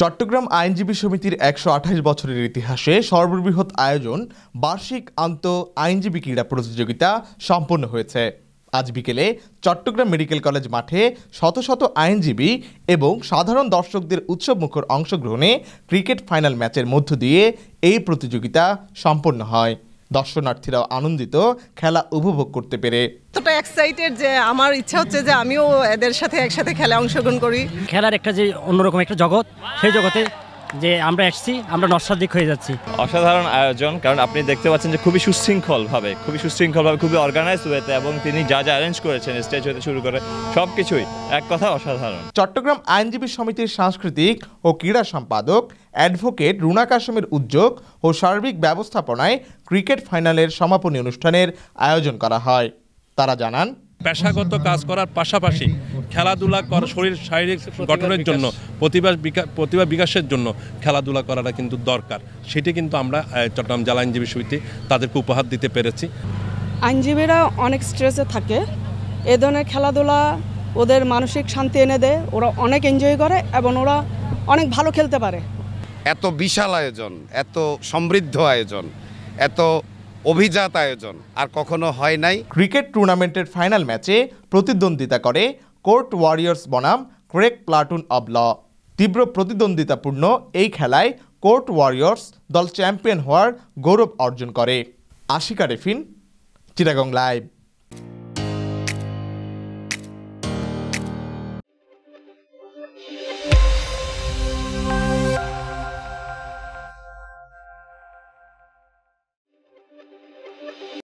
চট্টগ্রাম আইনজীবী সমিতির একশো আঠাশ বছরের ইতিহাসে সর্ববৃহৎ আয়োজন বার্ষিক আন্ত আইনজীবী ক্রীড়া প্রতিযোগিতা সম্পন্ন হয়েছে আজ বিকেলে চট্টগ্রাম মেডিকেল কলেজ মাঠে শত শত আইনজীবী এবং সাধারণ দর্শকদের উৎসবমুখর অংশগ্রহণে ক্রিকেট ফাইনাল ম্যাচের মধ্য দিয়ে এই প্রতিযোগিতা সম্পন্ন হয় দর্শনার্থীরাও আনন্দিত খেলা উপভোগ করতে পেরে এতটা এক্সাইটেড যে আমার ইচ্ছা হচ্ছে যে আমিও এদের সাথে একসাথে খেলায় অংশগ্রহণ করি খেলার একটা যে অন্যরকম একটা জগৎ সেই জগতে যে আমরা এসছি আমরা নস্বাদিক হয়ে যাচ্ছি অসাধারণ আয়োজন কারণ আপনি দেখতে পাচ্ছেন যে খুবই সুশৃঙ্খলভাবে খুবই সুশৃঙ্খলভাবে খুবই অর্গানাইজ হয়েছে এবং তিনি যা যা অ্যারেঞ্জ করেছেন স্টেজ হতে শুরু করে সব কিছুই এক কথা অসাধারণ চট্টগ্রাম আইনজীবী সমিতির সাংস্কৃতিক ও ক্রীড়া সম্পাদক অ্যাডভোকেট রুনা কাশমের উদ্যোগ ও সার্বিক ব্যবস্থাপনায় ক্রিকেট ফাইনালের সমাপনী অনুষ্ঠানের আয়োজন করা হয় তারা জানান পেশাগত কাজ করার পাশাপাশি খেলাধুলা করা শরীর শারীরিক গঠনের জন্য প্রতিভা প্রতিভা বিকাশের জন্য খেলাধুলা করাটা কিন্তু দরকার সেটি কিন্তু আমরা চট্টগ্রাম জেলা আইনজীবী সমিতি তাদেরকে উপহার দিতে পেরেছি আইনজীবীরা অনেক স্ট্রেসে থাকে এ ধরনের খেলাধুলা ওদের মানসিক শান্তি এনে দেয় ওরা অনেক এনজয় করে এবং ওরা অনেক ভালো খেলতে পারে এত বিশাল আয়োজন এত সমৃদ্ধ আয়োজন এত অভিজাত আয়োজন আর কখনো হয় নাই ক্রিকেট টুর্নামেন্টের ফাইনাল ম্যাচে প্রতিদ্বন্দ্বিতা করে কোর্ট ওয়ারিয়ার্স বনাম ক্রেক প্লাটুন অব ল তীব্র প্রতিদ্বন্দ্বিতাপূর্ণ এই খেলায় কোর্ট ওয়ারিয়ার্স দল চ্যাম্পিয়ন হওয়ার গৌরব অর্জন করে আশিকা রেফিন চিটাগং লাইভ